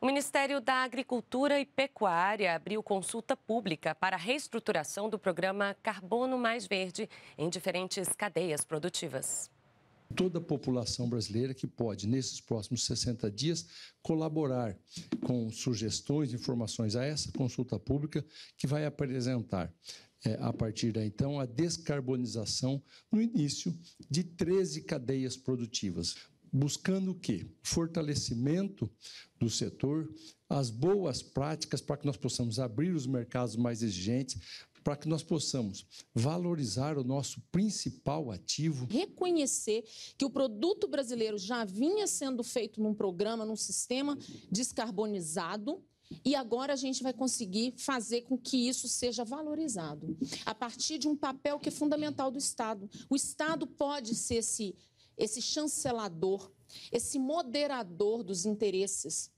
O Ministério da Agricultura e Pecuária abriu consulta pública para a reestruturação do programa Carbono Mais Verde em diferentes cadeias produtivas. Toda a população brasileira que pode, nesses próximos 60 dias, colaborar com sugestões, informações a essa consulta pública que vai apresentar é, a partir da então, a descarbonização no início de 13 cadeias produtivas buscando o quê? Fortalecimento do setor, as boas práticas para que nós possamos abrir os mercados mais exigentes, para que nós possamos valorizar o nosso principal ativo. Reconhecer que o produto brasileiro já vinha sendo feito num programa, num sistema descarbonizado. E agora a gente vai conseguir fazer com que isso seja valorizado a partir de um papel que é fundamental do Estado. O Estado pode ser esse esse chancelador, esse moderador dos interesses